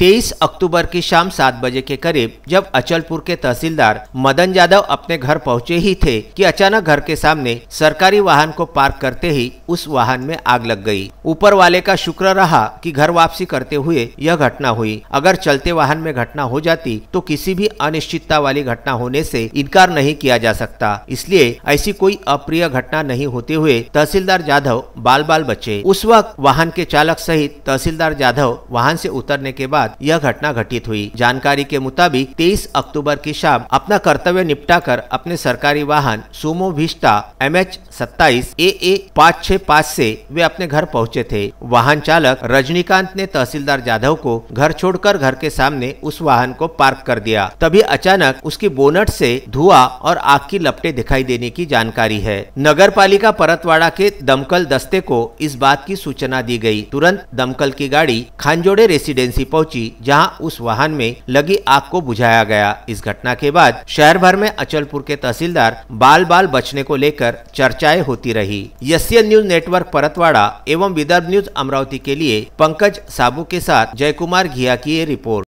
23 अक्टूबर की शाम सात बजे के करीब जब अचलपुर के तहसीलदार मदन यादव अपने घर पहुंचे ही थे कि अचानक घर के सामने सरकारी वाहन को पार्क करते ही उस वाहन में आग लग गई ऊपर वाले का शुक्र रहा कि घर वापसी करते हुए यह घटना हुई अगर चलते वाहन में घटना हो जाती तो किसी भी अनिश्चितता वाली घटना होने से इनकार नहीं किया जा सकता इसलिए ऐसी कोई अप्रिय घटना नहीं होते हुए तहसीलदार जाधव बाल बाल बचे उस वक्त वाहन के चालक सहित तहसीलदार जाधव वाहन से उतरने के बाद बाद यह घटना घटित हुई जानकारी के मुताबिक 23 अक्टूबर की शाम अपना कर्तव्य निपटाकर अपने सरकारी वाहन सुमो विस्टा एम एच सत्ताईस ए ए पाँच छह पाँच ऐसी वे अपने घर पहुँचे थे वाहन चालक रजनीकांत ने तहसीलदार जाधव को घर छोड़कर घर के सामने उस वाहन को पार्क कर दिया तभी अचानक उसकी बोनट से धुआं और आग की लपटे दिखाई देने की जानकारी है नगर पालिका परतवाड़ा के दमकल दस्ते को इस बात की सूचना दी गयी तुरंत दमकल की गाड़ी खानजोड़े रेसिडेंसी पहुँची पहुंची जहां उस वाहन में लगी आग को बुझाया गया इस घटना के बाद शहर भर में अचलपुर के तहसीलदार बाल बाल बचने को लेकर चर्चाएं होती रही यसीएन न्यूज नेटवर्क परतवाड़ा एवं विदर्भ न्यूज अमरावती के लिए पंकज साबू के साथ जयकुमार घिया की ये रिपोर्ट